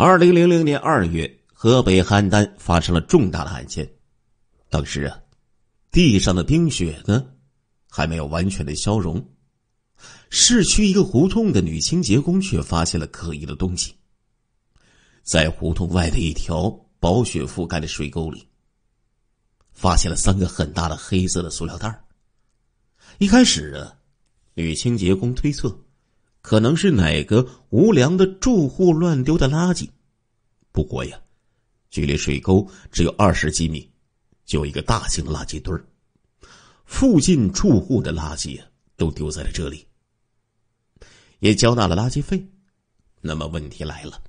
二零零零年二月，河北邯郸发生了重大的案件。当时啊，地上的冰雪呢还没有完全的消融，市区一个胡同的女清洁工却发现了可疑的东西。在胡同外的一条薄雪覆盖的水沟里，发现了三个很大的黑色的塑料袋一开始啊，女清洁工推测。可能是哪个无良的住户乱丢的垃圾，不过呀，距离水沟只有二十几米，就一个大型垃圾堆儿，附近住户的垃圾啊、都丢在了这里，也交纳了垃圾费。那么问题来了，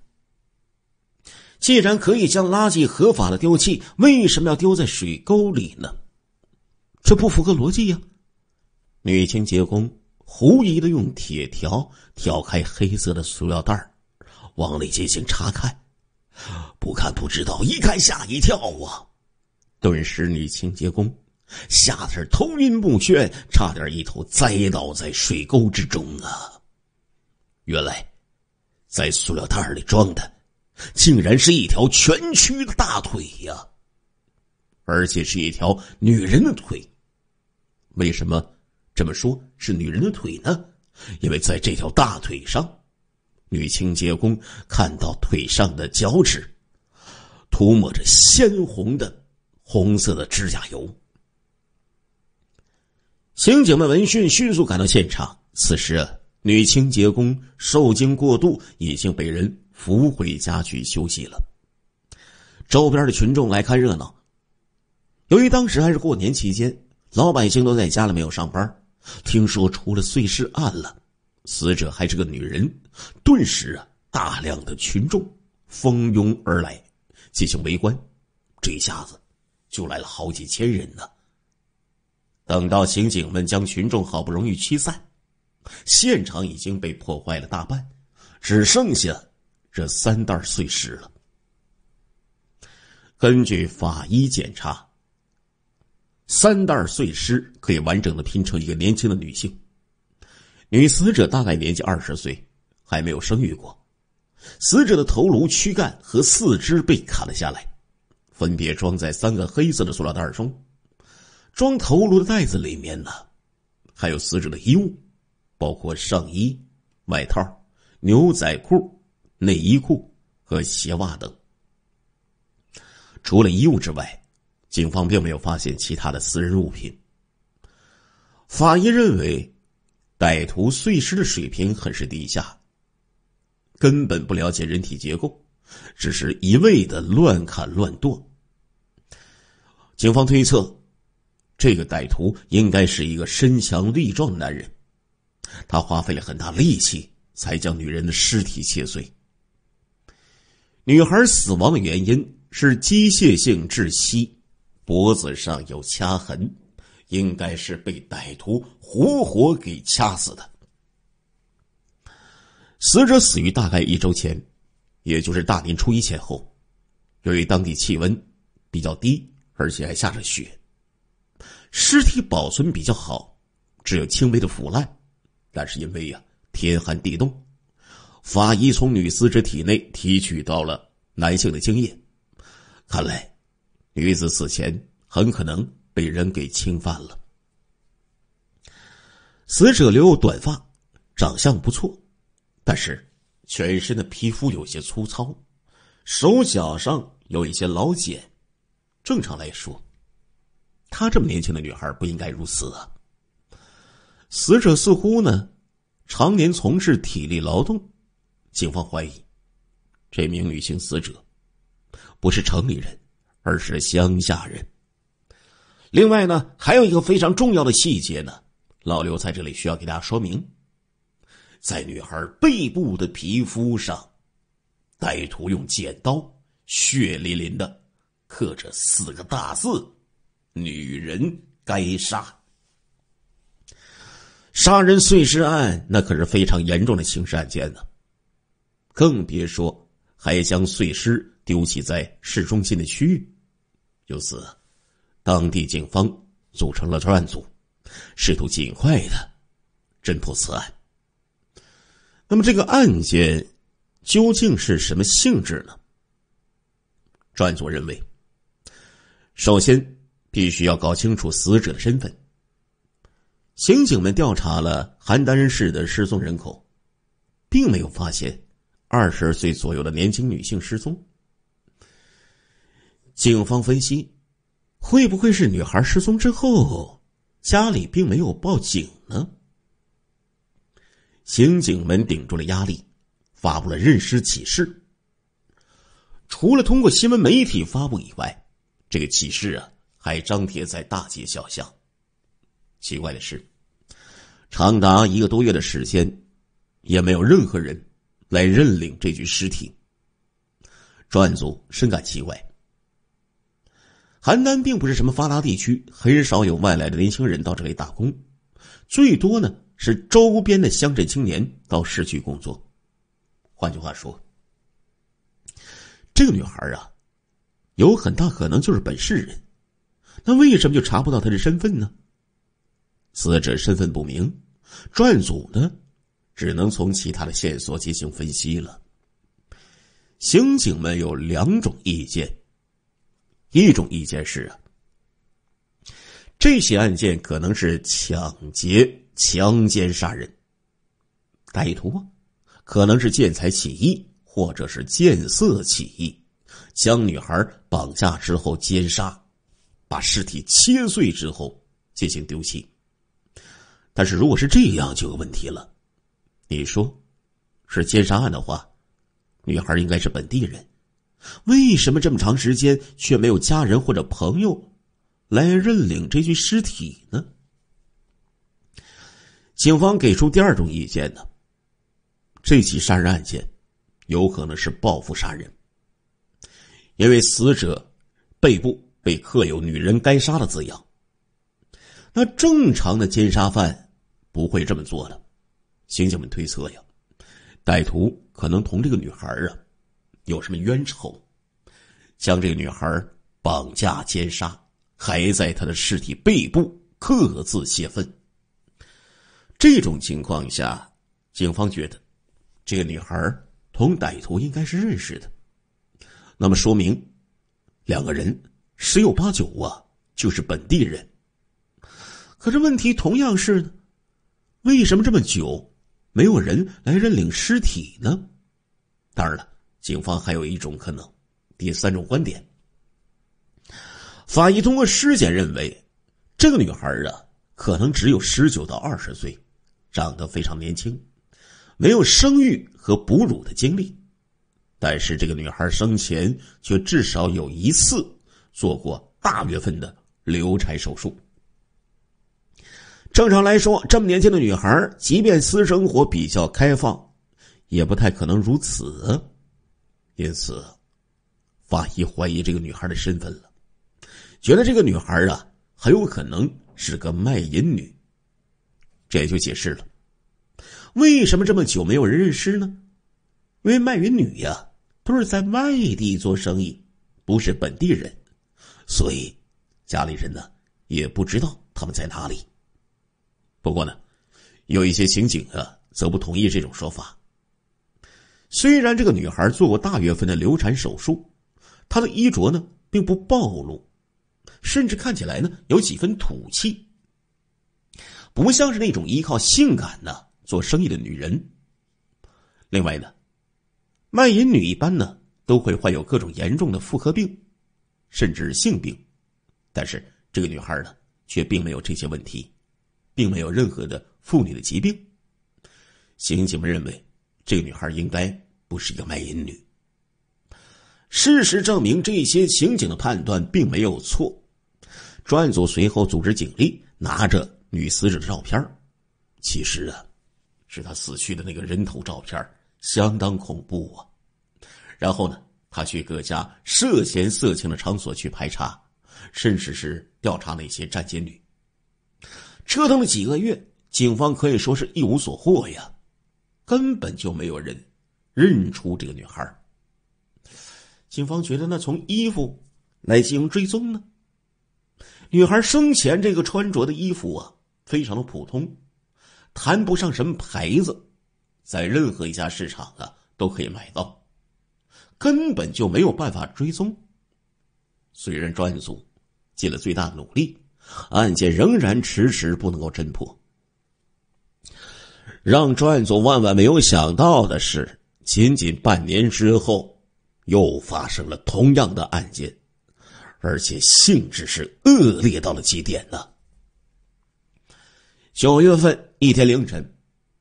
既然可以将垃圾合法的丢弃，为什么要丢在水沟里呢？这不符合逻辑呀，女清洁工。狐疑的用铁条挑开黑色的塑料袋往里进行查看。不看不知道，一看吓一跳啊！顿时，女清洁工吓得是头晕目眩，差点一头栽倒在水沟之中啊！原来，在塑料袋里装的，竟然是一条蜷曲的大腿呀！而且是一条女人的腿，为什么？这么说，是女人的腿呢？因为在这条大腿上，女清洁工看到腿上的脚趾，涂抹着鲜红的、红色的指甲油。刑警们闻讯迅速赶到现场，此时女清洁工受惊过度，已经被人扶回家去休息了。周边的群众来看热闹，由于当时还是过年期间，老百姓都在家里没有上班。听说出了碎尸案了，死者还是个女人，顿时啊，大量的群众蜂拥而来，进行围观，这一下子就来了好几千人呢。等到刑警们将群众好不容易驱散，现场已经被破坏了大半，只剩下这三袋碎尸了。根据法医检查。三袋碎尸可以完整的拼成一个年轻的女性，女死者大概年纪二十岁，还没有生育过。死者的头颅、躯干和四肢被砍了下来，分别装在三个黑色的塑料袋中。装头颅的袋子里面呢，还有死者的衣物，包括上衣、外套、牛仔裤、内衣裤和鞋袜等。除了衣物之外。警方并没有发现其他的私人物品。法医认为，歹徒碎尸的水平很是低下，根本不了解人体结构，只是一味的乱砍乱剁。警方推测，这个歹徒应该是一个身强力壮的男人，他花费了很大力气才将女人的尸体切碎。女孩死亡的原因是机械性窒息。脖子上有掐痕，应该是被歹徒活活给掐死的。死者死于大概一周前，也就是大年初一前后。由于当地气温比较低，而且还下着雪，尸体保存比较好，只有轻微的腐烂。但是因为呀，天寒地冻，法医从女死者体内提取到了男性的精液，看来。女子死前很可能被人给侵犯了。死者留有短发，长相不错，但是全身的皮肤有些粗糙，手脚上有一些老茧。正常来说，她这么年轻的女孩不应该如此啊。死者似乎呢常年从事体力劳动，警方怀疑这名女性死者不是城里人。而是乡下人。另外呢，还有一个非常重要的细节呢，老刘在这里需要给大家说明：在女孩背部的皮肤上，歹徒用剪刀血淋淋的刻着四个大字：“女人该杀”。杀人碎尸案那可是非常严重的刑事案件呢，更别说还将碎尸。丢弃在市中心的区域，由此，当地警方组成了专案组，试图尽快的侦破此案。那么，这个案件究竟是什么性质呢？专案组认为，首先必须要搞清楚死者的身份。刑警们调查了邯郸市的失踪人口，并没有发现二十岁左右的年轻女性失踪。警方分析，会不会是女孩失踪之后，家里并没有报警呢？刑警们顶住了压力，发布了认尸启事。除了通过新闻媒体发布以外，这个启事啊，还张贴在大街小巷。奇怪的是，长达一个多月的时间，也没有任何人来认领这具尸体。专案组深感奇怪。邯郸并不是什么发达地区，很少有外来的年轻人到这里打工，最多呢是周边的乡镇青年到市区工作。换句话说，这个女孩啊，有很大可能就是本市人。那为什么就查不到她的身份呢？死者身份不明，专案组呢，只能从其他的线索进行分析了。刑警们有两种意见。一种意见是啊，这些案件可能是抢劫、强奸、杀人。歹徒啊，可能是见财起意，或者是见色起意，将女孩绑架之后奸杀，把尸体切碎之后进行丢弃。但是如果是这样，就有问题了。你说，是奸杀案的话，女孩应该是本地人。为什么这么长时间却没有家人或者朋友来认领这具尸体呢？警方给出第二种意见呢。这起杀人案件，有可能是报复杀人，因为死者背部被刻有“女人该杀”的字样。那正常的奸杀犯不会这么做的，刑警们推测呀，歹徒可能同这个女孩啊。有什么冤仇，将这个女孩绑架奸杀，还在她的尸体背部刻字泄愤。这种情况下，警方觉得这个女孩同歹徒应该是认识的，那么说明两个人十有八九啊就是本地人。可是问题同样是呢，为什么这么久没有人来认领尸体呢？当然了。警方还有一种可能，第三种观点。法医通过尸检认为，这个女孩啊，可能只有十九到二十岁，长得非常年轻，没有生育和哺乳的经历。但是，这个女孩生前却至少有一次做过大月份的流产手术。正常来说，这么年轻的女孩，即便私生活比较开放，也不太可能如此。因此，法医怀疑这个女孩的身份了，觉得这个女孩啊很有可能是个卖淫女。这也就解释了为什么这么久没有人认尸呢？因为卖淫女呀都是在外地做生意，不是本地人，所以家里人呢也不知道他们在哪里。不过呢，有一些刑警啊则不同意这种说法。虽然这个女孩做过大月份的流产手术，她的衣着呢并不暴露，甚至看起来呢有几分土气，不像是那种依靠性感呢做生意的女人。另外呢，卖淫女一般呢都会患有各种严重的妇科病，甚至性病，但是这个女孩呢却并没有这些问题，并没有任何的妇女的疾病。刑警们认为。这个女孩应该不是一个卖淫女。事实证明，这些刑警的判断并没有错。专案组随后组织警力，拿着女死者的照片其实啊，是他死去的那个人头照片相当恐怖啊。然后呢，他去各家涉嫌色情的场所去排查，甚至是调查那些站街女。折腾了几个月，警方可以说是一无所获呀。根本就没有人认出这个女孩警方觉得，那从衣服来进行追踪呢？女孩生前这个穿着的衣服啊，非常的普通，谈不上什么牌子，在任何一家市场啊都可以买到，根本就没有办法追踪。虽然专案组尽了最大努力，案件仍然迟迟不能够侦破。让转总万万没有想到的是，仅仅半年之后，又发生了同样的案件，而且性质是恶劣到了极点呢。九月份一天凌晨，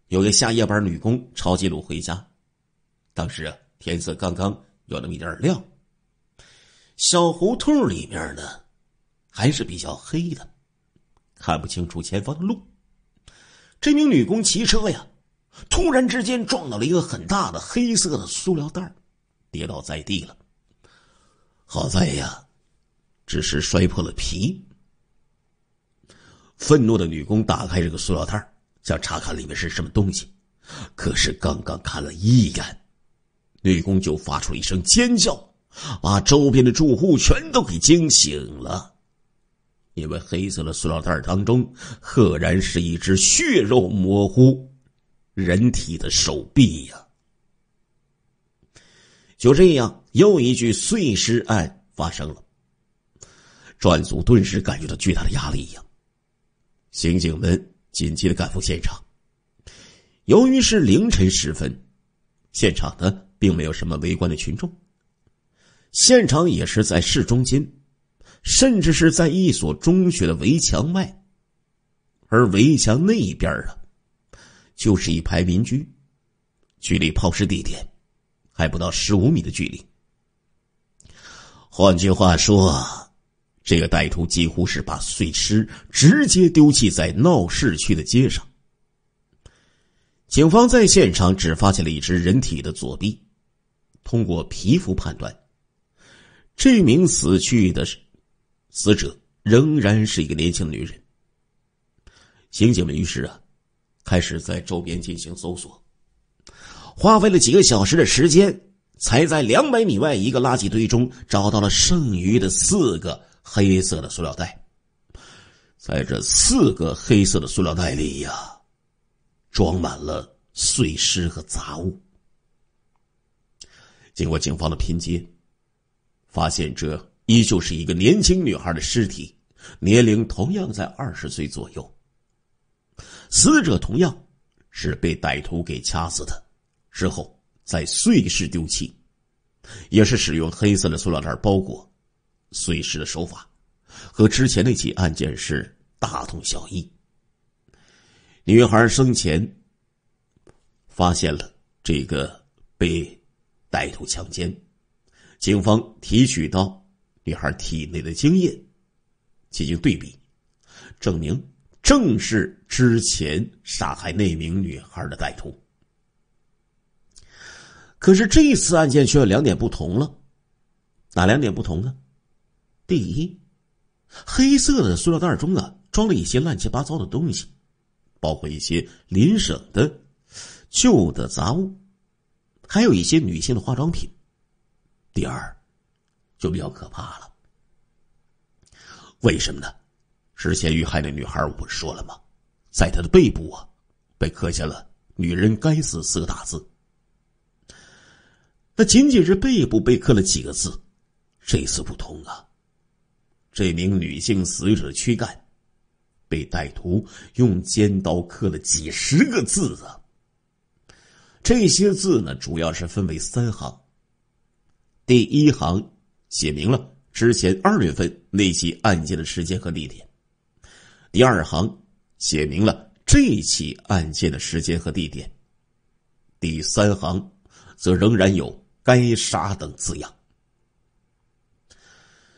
有个下夜班女工抄近路回家，当时啊天色刚刚有那么一点亮，小胡同里面呢还是比较黑的，看不清楚前方的路。这名女工骑车呀，突然之间撞到了一个很大的黑色的塑料袋儿，跌倒在地了。好在呀，只是摔破了皮。愤怒的女工打开这个塑料袋儿，想查看里面是什么东西，可是刚刚看了一眼，女工就发出一声尖叫，把周边的住户全都给惊醒了。因为黑色的塑料袋当中，赫然是一只血肉模糊、人体的手臂呀！就这样，又一具碎尸案发生了。专案组顿时感觉到巨大的压力呀！刑警们紧急的赶赴现场。由于是凌晨时分，现场呢并没有什么围观的群众，现场也是在市中心。甚至是在一所中学的围墙外，而围墙那一边啊，就是一排民居，距离抛尸地点还不到十五米的距离。换句话说，这个歹徒几乎是把碎尸直接丢弃在闹市区的街上。警方在现场只发现了一只人体的左臂，通过皮肤判断，这名死去的是。死者仍然是一个年轻女人。刑警们于是啊，开始在周边进行搜索，花费了几个小时的时间，才在两百米外一个垃圾堆中找到了剩余的四个黑色的塑料袋。在这四个黑色的塑料袋里呀，装满了碎尸和杂物。经过警方的拼接，发现这。依旧是一个年轻女孩的尸体，年龄同样在二十岁左右。死者同样是被歹徒给掐死的，之后在碎尸丢弃，也是使用黑色的塑料袋包裹，碎尸的手法和之前那起案件是大同小异。女孩生前发现了这个被歹徒强奸，警方提取到。女孩体内的精液进行对比，证明正是之前杀害那名女孩的歹徒。可是这一次案件却有两点不同了，哪两点不同呢？第一，黑色的塑料袋中啊装了一些乱七八糟的东西，包括一些邻省的旧的杂物，还有一些女性的化妆品。第二。就比较可怕了，为什么呢？之前遇害那女孩我不是说了吗？在她的背部啊，被刻下了“女人该死”四个大字。那仅仅是背部被刻了几个字，这次不同啊！这名女性死者躯干被歹徒用尖刀刻了几十个字啊！这些字呢，主要是分为三行，第一行。写明了之前二月份那起案件的时间和地点，第二行写明了这起案件的时间和地点，第三行则仍然有“该杀”等字样。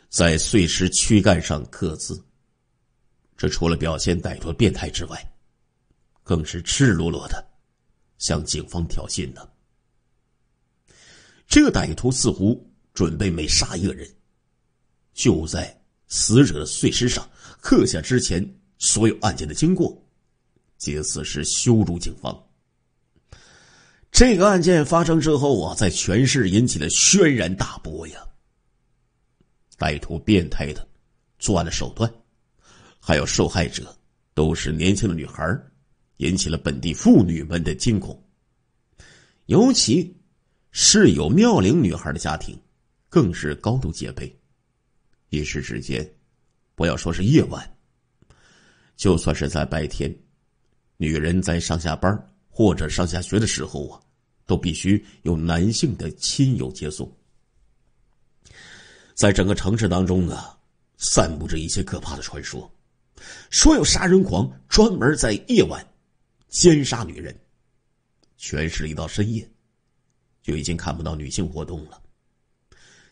在碎尸躯干上刻字，这除了表现歹徒变态之外，更是赤裸裸的向警方挑衅的。这个歹徒似乎。准备每杀一个人，就在死者的碎尸上刻下之前所有案件的经过，借此是羞辱警方。这个案件发生之后啊，在全市引起了轩然大波呀。歹徒变态的作案的手段，还有受害者都是年轻的女孩，引起了本地妇女们的惊恐，尤其是有妙龄女孩的家庭。更是高度戒备，一时之间，不要说是夜晚，就算是在白天，女人在上下班或者上下学的时候啊，都必须有男性的亲友接送。在整个城市当中啊，散布着一些可怕的传说，说有杀人狂专门在夜晚奸杀女人，全市一到深夜，就已经看不到女性活动了。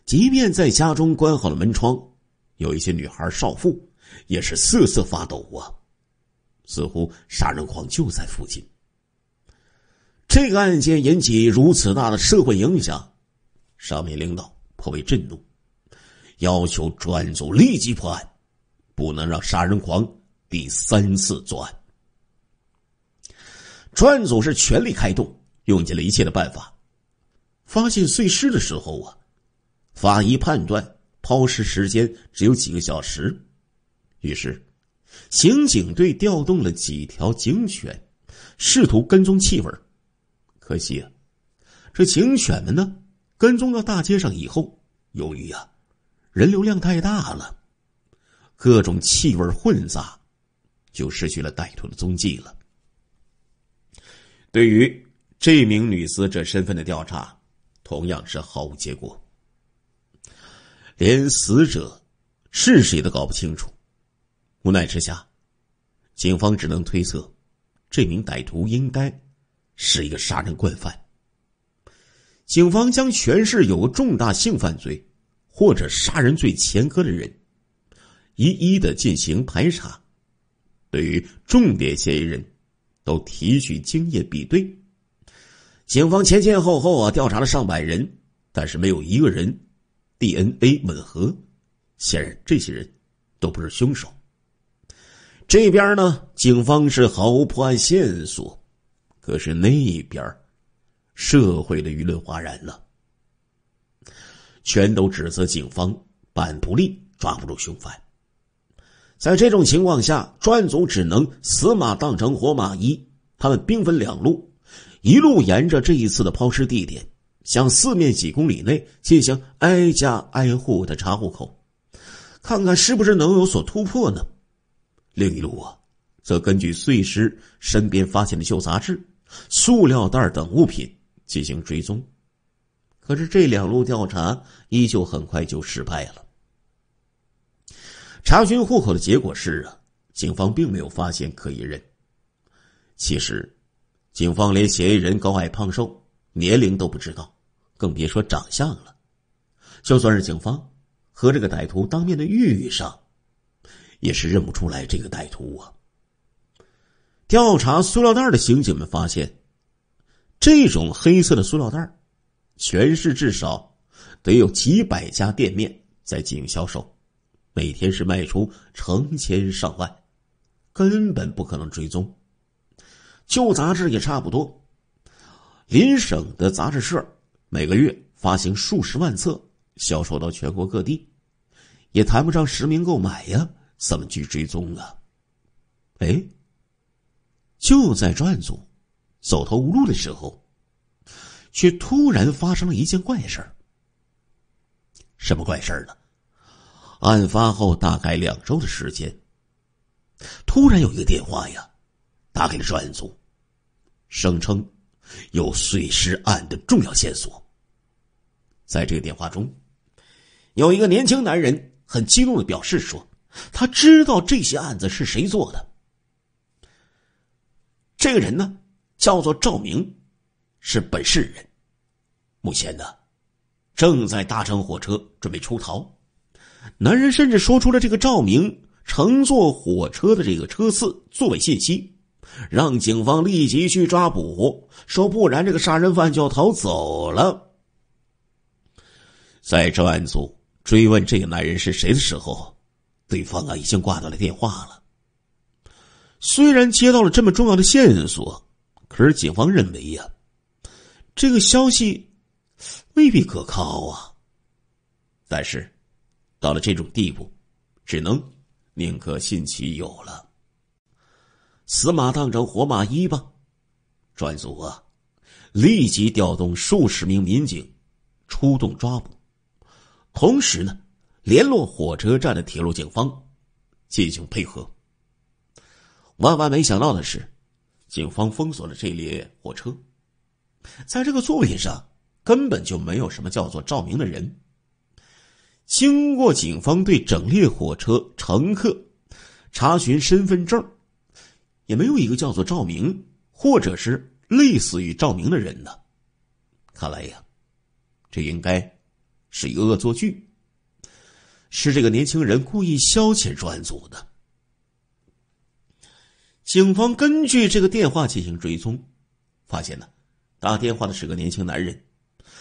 即便在家中关好了门窗，有一些女孩、少妇也是瑟瑟发抖啊，似乎杀人狂就在附近。这个案件引起如此大的社会影响，上面领导颇为震怒，要求专案组立即破案，不能让杀人狂第三次作案。专案组是全力开动，用尽了一切的办法，发现碎尸的时候啊。法医判断抛尸时间只有几个小时，于是，刑警队调动了几条警犬，试图跟踪气味可惜啊，这警犬们呢，跟踪到大街上以后，由于啊，人流量太大了，各种气味混杂，就失去了歹徒的踪迹了。对于这名女死者身份的调查，同样是毫无结果。连死者是谁都搞不清楚，无奈之下，警方只能推测，这名歹徒应该是一个杀人惯犯。警方将全市有重大性犯罪或者杀人罪前科的人，一一的进行排查，对于重点嫌疑人，都提取精液比对。警方前前后后啊调查了上百人，但是没有一个人。DNA 吻合，显然这些人都不是凶手。这边呢，警方是毫无破案线索，可是那边，社会的舆论哗然了，全都指责警方办不力，抓不住凶犯。在这种情况下，专案组只能死马当成活马医，他们兵分两路，一路沿着这一次的抛尸地点。向四面几公里内进行挨家挨户的查户口，看看是不是能有所突破呢？另一路啊，则根据碎尸身边发现的旧杂志、塑料袋等物品进行追踪。可是这两路调查依旧很快就失败了。查询户口的结果是啊，警方并没有发现可疑人。其实，警方连嫌疑人高矮胖瘦、年龄都不知道。更别说长相了，就算是警方和这个歹徒当面的遇上，也是认不出来这个歹徒啊。调查塑料袋的刑警们发现，这种黑色的塑料袋，全市至少得有几百家店面在进行销售，每天是卖出成千上万，根本不可能追踪。旧杂志也差不多，邻省的杂志社。每个月发行数十万册，销售到全国各地，也谈不上实名购买呀，怎么去追踪啊？哎，就在专案组走投无路的时候，却突然发生了一件怪事儿。什么怪事儿呢？案发后大概两周的时间，突然有一个电话呀，打给了专案组，声称。有碎尸案的重要线索。在这个电话中，有一个年轻男人很激动的表示说：“他知道这些案子是谁做的。”这个人呢，叫做赵明，是本市人，目前呢，正在搭乘火车准备出逃。男人甚至说出了这个赵明乘坐火车的这个车次、座位信息。让警方立即去抓捕，说不然这个杀人犯就要逃走了。在专案组追问这个男人是谁的时候，对方啊已经挂断了电话了。虽然接到了这么重要的线索，可是警方认为呀，这个消息未必可靠啊。但是，到了这种地步，只能宁可信其有了。死马当成活马医吧，专组啊，立即调动数十名民警出动抓捕，同时呢，联络火车站的铁路警方进行配合。万万没想到的是，警方封锁了这列火车，在这个座品上根本就没有什么叫做赵明的人。经过警方对整列火车乘客查询身份证也没有一个叫做赵明或者是类似于赵明的人呢，看来呀，这应该是一个恶作剧，是这个年轻人故意消遣专案组的。警方根据这个电话进行追踪，发现呢，打电话的是个年轻男人，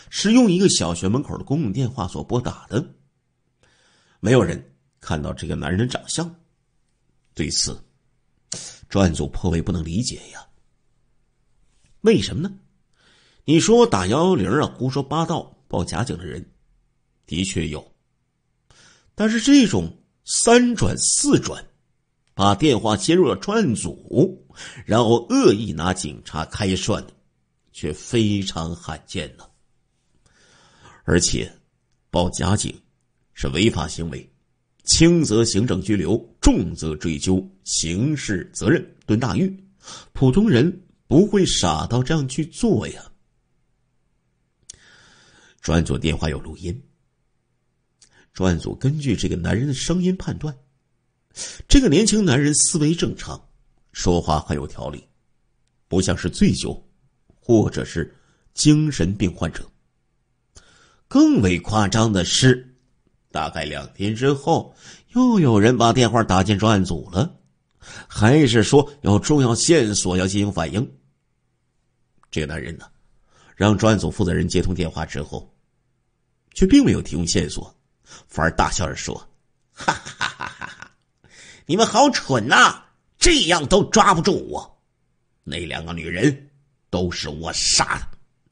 是用一个小学门口的公用电话所拨打的。没有人看到这个男人的长相，对此。专案组颇为不能理解呀，为什么呢？你说打幺幺零啊，胡说八道报假警的人的确有，但是这种三转四转，把电话接入了专案组，然后恶意拿警察开涮的，却非常罕见呢。而且，报假警是违法行为，轻则行政拘留。重则追究刑事责任，蹲大狱。普通人不会傻到这样去做呀。专案组电话有录音。专案组根据这个男人的声音判断，这个年轻男人思维正常，说话很有条理，不像是醉酒，或者是精神病患者。更为夸张的是。大概两天之后，又有人把电话打进专案组了，还是说有重要线索要进行反映？这个男人呢，让专案组负责人接通电话之后，却并没有提供线索，反而大笑着说：“哈哈哈哈哈哈，你们好蠢呐！这样都抓不住我，那两个女人都是我杀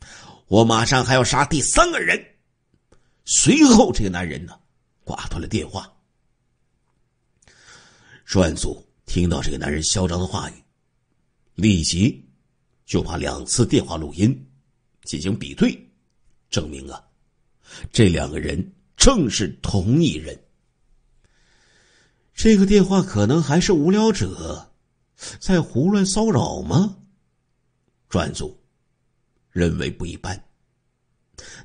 的，我马上还要杀第三个人。”随后，这个男人呢。挂断了电话，专案组听到这个男人嚣张的话语，立即就把两次电话录音进行比对，证明啊，这两个人正是同一人。这个电话可能还是无聊者在胡乱骚扰吗？专案组认为不一般。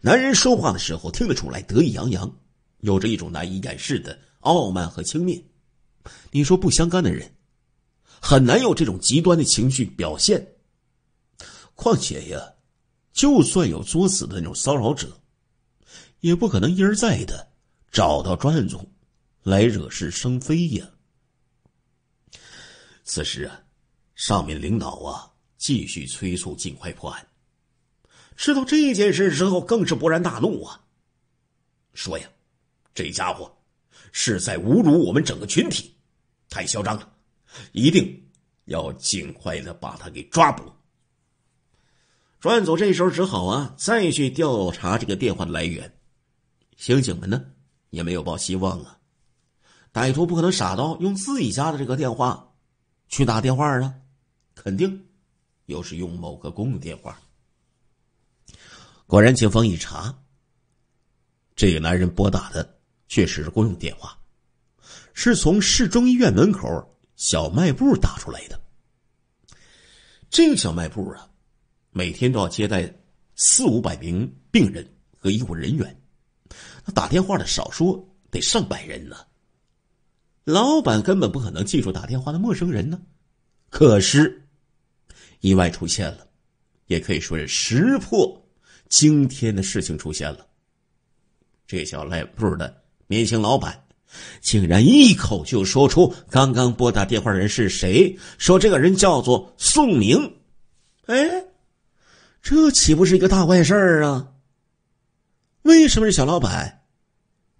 男人说话的时候听得出来得意洋洋。有着一种难以掩饰的傲慢和轻蔑，你说不相干的人，很难有这种极端的情绪表现。况且呀，就算有作死的那种骚扰者，也不可能一而再的找到专案组来惹是生非呀。此时啊，上面领导啊继续催促尽快破案，知道这件事之后更是勃然大怒啊，说呀。这家伙是在侮辱我们整个群体，太嚣张了！一定要尽快的把他给抓捕。专案组这时候只好啊，再去调查这个电话的来源。刑警们呢，也没有抱希望啊，歹徒不可能傻到用自己家的这个电话去打电话啊，肯定又是用某个公用电话。果然，警方一查，这个男人拨打的。确实是公用电话，是从市中医院门口小卖部打出来的。这个小卖部啊，每天都要接待四五百名病人和医护人员，那打电话的少说得上百人呢。老板根本不可能记住打电话的陌生人呢。可是，意外出现了，也可以说是识破惊天的事情出现了。这小卖部的。年轻老板竟然一口就说出刚刚拨打电话人是谁，说这个人叫做宋明。哎，这岂不是一个大坏事儿啊？为什么这小老板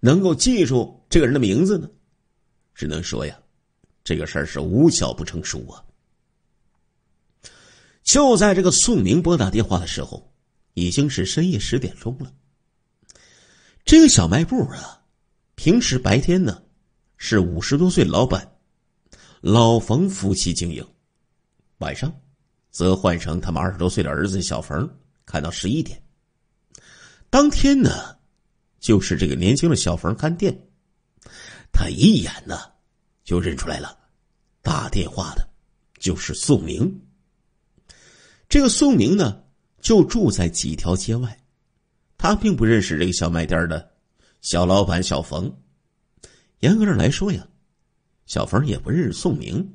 能够记住这个人的名字呢？只能说呀，这个事儿是无巧不成书啊。就在这个宋明拨打电话的时候，已经是深夜十点钟了。这个小卖部啊。平时白天呢是五十多岁老板老冯夫妻经营，晚上则换成他们二十多岁的儿子小冯看到十一点。当天呢就是这个年轻的小冯看店，他一眼呢就认出来了，打电话的就是宋明。这个宋明呢就住在几条街外，他并不认识这个小卖店的。小老板小冯，严格上来说呀，小冯也不认识宋明，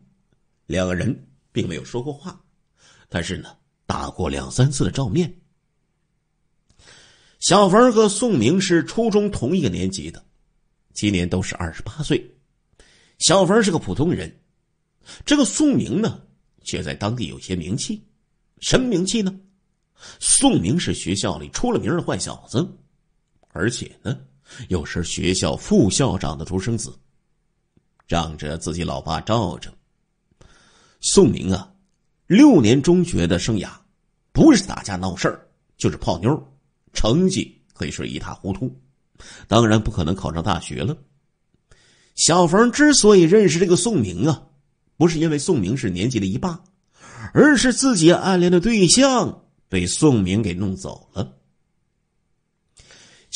两个人并没有说过话，但是呢，打过两三次的照面。小冯和宋明是初中同一个年级的，今年都是二十八岁。小冯是个普通人，这个宋明呢，却在当地有些名气。什么名气呢？宋明是学校里出了名的坏小子，而且呢。又是学校副校长的独生子，仗着自己老爸罩着。宋明啊，六年中学的生涯，不是打架闹事儿，就是泡妞，成绩可以说一塌糊涂，当然不可能考上大学了。小冯之所以认识这个宋明啊，不是因为宋明是年级的一霸，而是自己暗恋的对象被宋明给弄走了。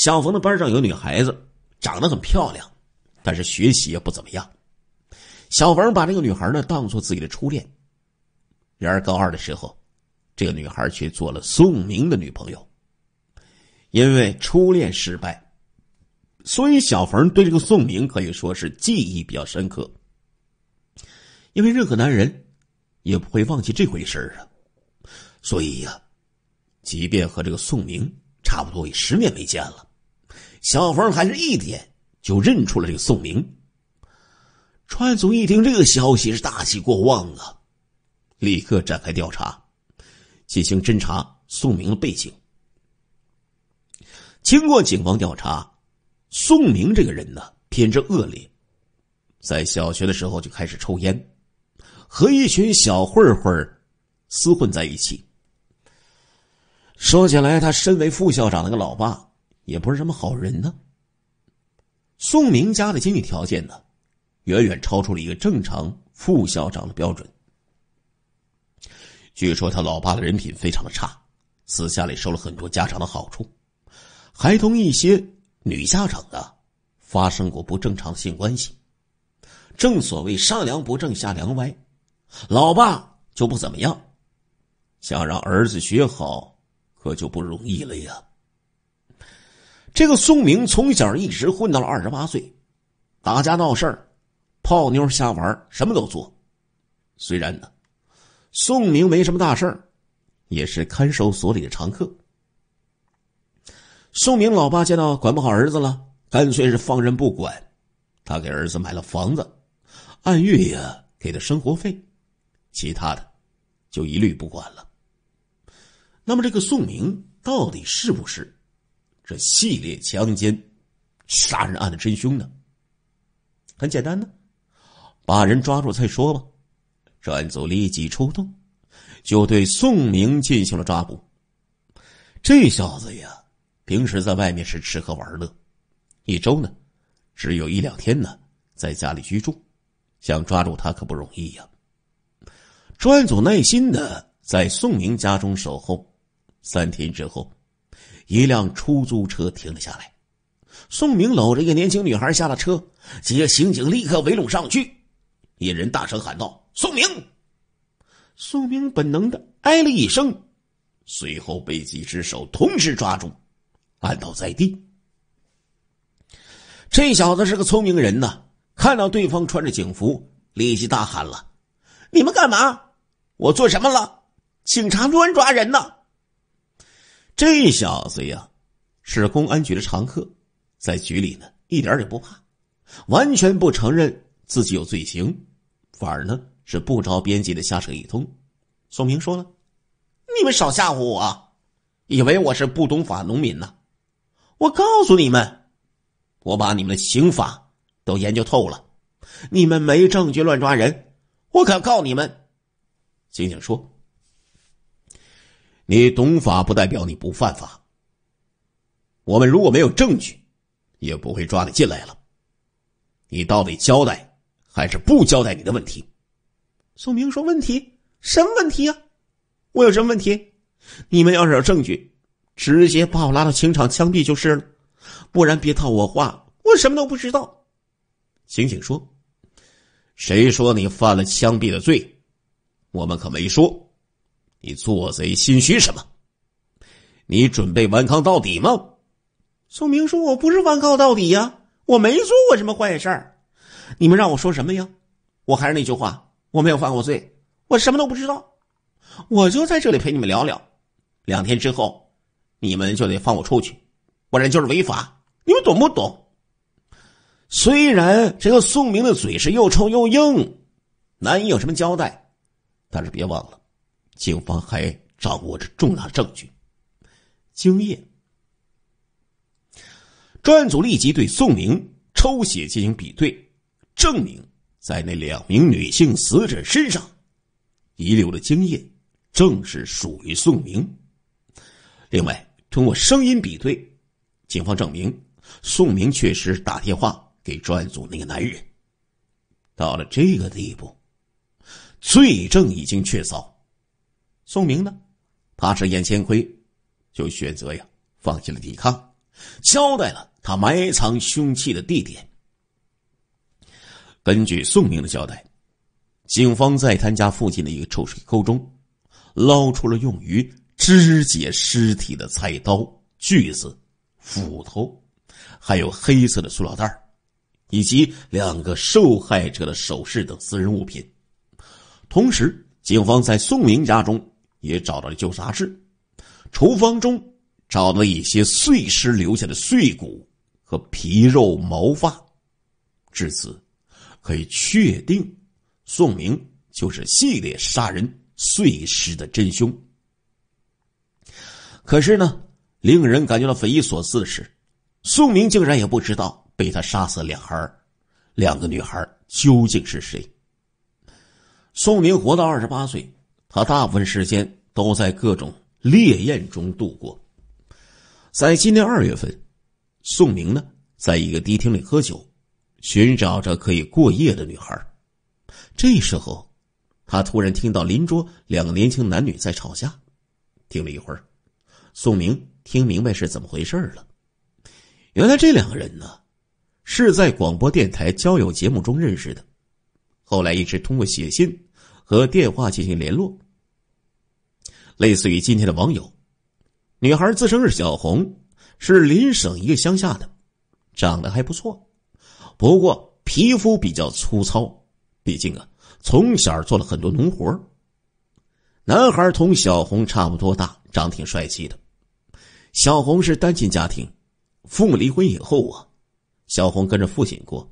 小冯的班上有女孩子，长得很漂亮，但是学习也不怎么样。小冯把这个女孩呢当做自己的初恋，然而高二的时候，这个女孩却做了宋明的女朋友。因为初恋失败，所以小冯对这个宋明可以说是记忆比较深刻。因为任何男人也不会忘记这回事儿啊，所以呀，即便和这个宋明差不多也十年没见了。小峰还是一点就认出了这个宋明。川总一听这个消息是大喜过望啊，立刻展开调查，进行侦查宋明的背景。经过警方调查，宋明这个人呢，品质恶劣，在小学的时候就开始抽烟，和一群小混混厮混在一起。说起来，他身为副校长那个老爸。也不是什么好人呢。宋明家的经济条件呢，远远超出了一个正常副校长的标准。据说他老爸的人品非常的差，私下里收了很多家长的好处，还同一些女家长啊发生过不正常的性关系。正所谓上梁不正下梁歪，老爸就不怎么样，想让儿子学好可就不容易了呀。这个宋明从小一直混到了二十八岁，打架闹事儿、泡妞瞎玩，什么都做。虽然呢，宋明没什么大事儿，也是看守所里的常客。宋明老爸见到管不好儿子了，干脆是放任不管。他给儿子买了房子，按月呀给他生活费，其他的就一律不管了。那么这个宋明到底是不是？这系列强奸、杀人案的真凶呢？很简单呢，把人抓住再说吧。专案组立即出动，就对宋明进行了抓捕。这小子呀，平时在外面是吃喝玩乐，一周呢，只有一两天呢，在家里居住，想抓住他可不容易呀。专案组耐心的在宋明家中守候，三天之后。一辆出租车停了下来，宋明搂着一个年轻女孩下了车，几个刑警立刻围拢上去，一人大声喊道：“宋明！”宋明本能的哎了一声，随后被几只手同时抓住，按倒在地。这小子是个聪明人呐，看到对方穿着警服，立即大喊了：“你们干嘛？我做什么了？警察乱抓人呢！”这小子呀，是公安局的常客，在局里呢，一点也不怕，完全不承认自己有罪行，反而呢是不着边际的瞎扯一通。宋明说了：“你们少吓唬我，以为我是不懂法农民呢？我告诉你们，我把你们的刑法都研究透了，你们没证据乱抓人，我可告你们。”刑警说。你懂法不代表你不犯法。我们如果没有证据，也不会抓你进来了。你到底交代还是不交代你的问题？宋明说：“问题什么问题呀？我有什么问题？你们要是有证据，直接把我拉到刑场枪毙就是了。不然别套我话，我什么都不知道。”刑警说：“谁说你犯了枪毙的罪？我们可没说。”你做贼心虚什么？你准备顽抗到底吗？宋明说：“我不是顽抗到底呀，我没做过什么坏事儿。你们让我说什么呀？我还是那句话，我没有犯过罪，我什么都不知道。我就在这里陪你们聊聊。两天之后，你们就得放我出去，不然就是违法。你们懂不懂？虽然这个宋明的嘴是又臭又硬，难以有什么交代，但是别忘了。”警方还掌握着重大证据，精液。专案组立即对宋明抽血进行比对，证明在那两名女性死者身上遗留的精液正是属于宋明。另外，通过声音比对，警方证明宋明确实打电话给专案组那个男人。到了这个地步，罪证已经确凿。宋明呢，怕是眼前亏，就选择呀，放弃了抵抗，交代了他埋藏凶器的地点。根据宋明的交代，警方在他家附近的一个臭水沟中，捞出了用于肢解尸体的菜刀、锯子、斧头，还有黑色的塑料袋以及两个受害者的首饰等私人物品。同时，警方在宋明家中。也找到了旧杂志，厨房中找到了一些碎尸留下的碎骨和皮肉毛发，至此可以确定宋明就是系列杀人碎尸的真凶。可是呢，令人感觉到匪夷所思的是，宋明竟然也不知道被他杀死两孩两个女孩究竟是谁。宋明活到二十八岁。他大部分时间都在各种烈焰中度过。在今年二月份，宋明呢，在一个迪厅里喝酒，寻找着可以过夜的女孩。这时候，他突然听到邻桌两个年轻男女在吵架。听了一会儿，宋明听明白是怎么回事了。原来这两个人呢，是在广播电台交友节目中认识的，后来一直通过写信。和电话进行联络，类似于今天的网友。女孩自称是小红，是邻省一个乡下的，长得还不错，不过皮肤比较粗糙，毕竟啊，从小做了很多农活。男孩同小红差不多大，长挺帅气的。小红是单亲家庭，父母离婚以后啊，小红跟着父亲过，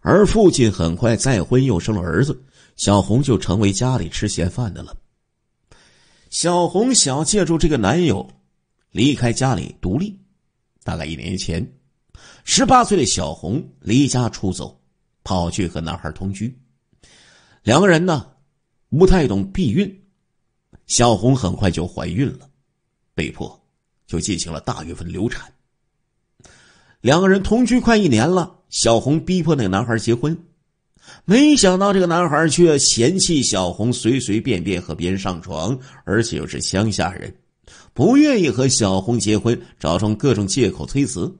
而父亲很快再婚，又生了儿子。小红就成为家里吃闲饭的了。小红想借助这个男友离开家里独立。大概一年前，十八岁的小红离家出走，跑去和男孩同居。两个人呢，不太懂避孕，小红很快就怀孕了，被迫就进行了大月份流产。两个人同居快一年了，小红逼迫那个男孩结婚。没想到这个男孩却嫌弃小红随随便便和别人上床，而且又是乡下人，不愿意和小红结婚，找上各种借口推辞。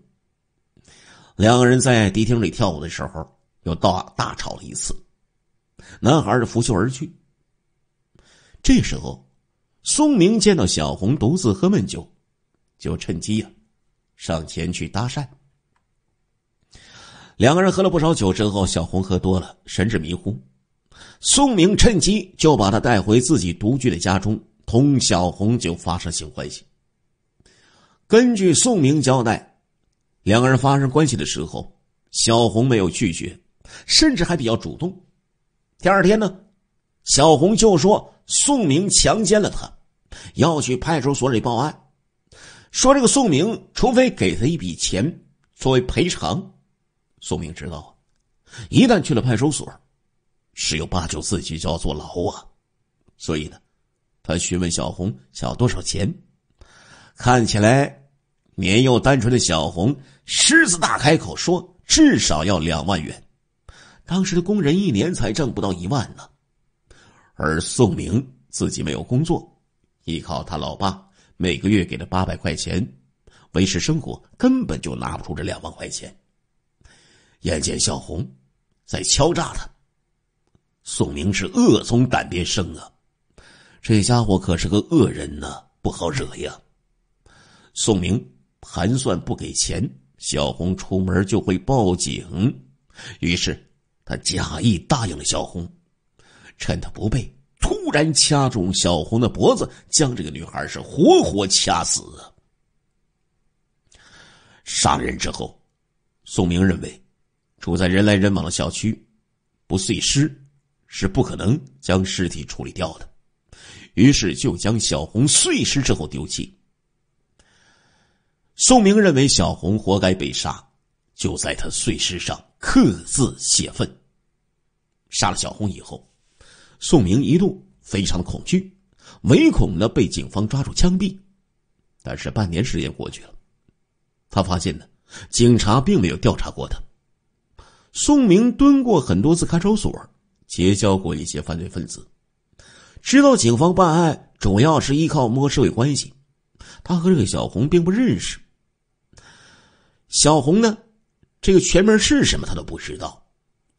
两个人在迪厅里跳舞的时候又大大吵了一次，男孩是拂袖而去。这时候，宋明见到小红独自喝闷酒，就趁机呀，上前去搭讪。两个人喝了不少酒之后，小红喝多了，神志迷糊。宋明趁机就把她带回自己独居的家中，同小红就发生性关系。根据宋明交代，两个人发生关系的时候，小红没有拒绝，甚至还比较主动。第二天呢，小红就说宋明强奸了她，要去派出所里报案，说这个宋明除非给他一笔钱作为赔偿。宋明知道，一旦去了派出所，十有八九自己就要坐牢啊。所以呢，他询问小红想要多少钱。看起来年幼单纯的小红狮子大开口，说至少要两万元。当时的工人一年才挣不到一万呢。而宋明自己没有工作，依靠他老爸每个月给他八百块钱维持生活，根本就拿不出这两万块钱。眼见小红在敲诈他，宋明是恶从胆边生啊！这家伙可是个恶人呢，不好惹呀。宋明盘算不给钱，小红出门就会报警，于是他假意答应了小红，趁他不备，突然掐中小红的脖子，将这个女孩是活活掐死。杀人之后，宋明认为。处在人来人往的小区，不碎尸是不可能将尸体处理掉的。于是就将小红碎尸之后丢弃。宋明认为小红活该被杀，就在他碎尸上刻字泄愤。杀了小红以后，宋明一度非常的恐惧，唯恐呢被警方抓住枪毙。但是半年时间过去了，他发现呢警察并没有调查过他。宋明蹲过很多次看守所，结交过一些犯罪分子，知道警方办案主要是依靠摸社会关系。他和这个小红并不认识，小红呢，这个全名是什么他都不知道，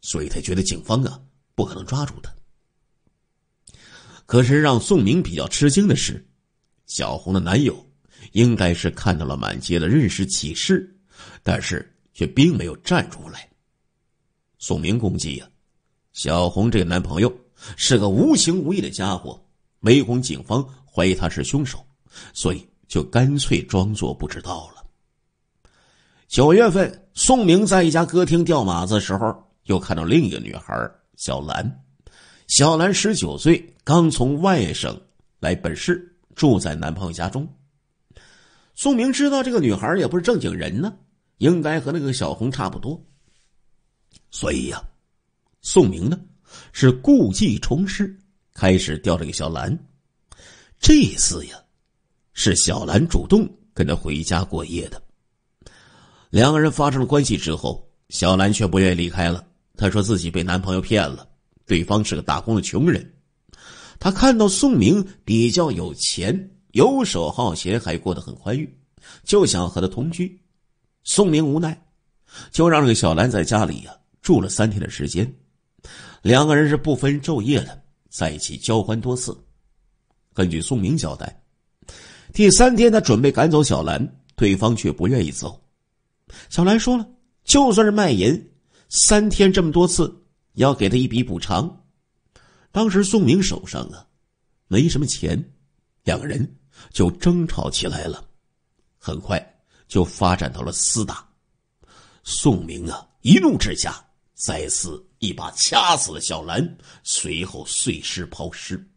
所以他觉得警方啊不可能抓住他。可是让宋明比较吃惊的是，小红的男友应该是看到了满街的认识启事，但是却并没有站出来。宋明攻击呀，小红这个男朋友是个无情无义的家伙。唯恐警方怀疑他是凶手，所以就干脆装作不知道了。九月份，宋明在一家歌厅吊马子的时候，又看到另一个女孩小兰。小兰十九岁，刚从外省来本市，住在男朋友家中。宋明知道这个女孩也不是正经人呢，应该和那个小红差不多。所以呀，宋明呢是故技重施，开始钓这个小兰。这次呀，是小兰主动跟他回家过夜的。两个人发生了关系之后，小兰却不愿意离开了。她说自己被男朋友骗了，对方是个打工的穷人。她看到宋明比较有钱，游手好闲，还过得很宽裕，就想和他同居。宋明无奈，就让这个小兰在家里呀。住了三天的时间，两个人是不分昼夜的在一起交欢多次。根据宋明交代，第三天他准备赶走小兰，对方却不愿意走。小兰说了：“就算是卖淫，三天这么多次，要给他一笔补偿。”当时宋明手上啊没什么钱，两个人就争吵起来了，很快就发展到了厮打。宋明啊一怒之下。再次一把掐死了小兰，随后碎尸抛尸。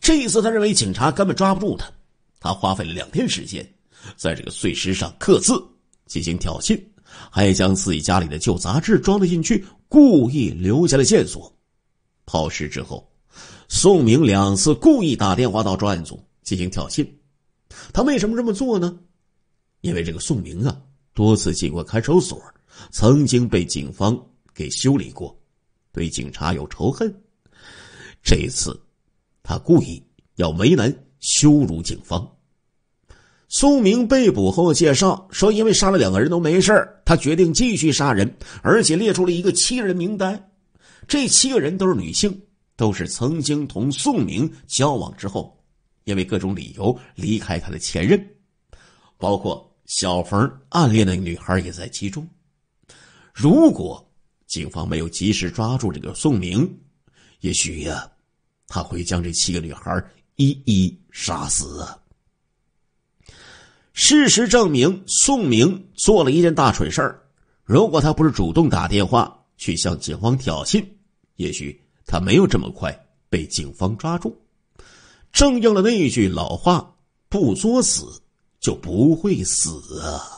这一次，他认为警察根本抓不住他，他花费了两天时间，在这个碎尸上刻字进行挑衅，还将自己家里的旧杂志装了进去，故意留下了线索。抛尸之后，宋明两次故意打电话到专案组进行挑衅。他为什么这么做呢？因为这个宋明啊，多次进过看守所，曾经被警方。给修理过，对警察有仇恨。这次，他故意要为难、羞辱警方。宋明被捕后介绍说，因为杀了两个人都没事他决定继续杀人，而且列出了一个七人名单。这七个人都是女性，都是曾经同宋明交往之后，因为各种理由离开他的前任，包括小冯暗恋那个女孩也在其中。如果。警方没有及时抓住这个宋明，也许呀，他会将这七个女孩一一杀死。事实证明，宋明做了一件大蠢事儿。如果他不是主动打电话去向警方挑衅，也许他没有这么快被警方抓住。正应了那句老话：不作死就不会死啊。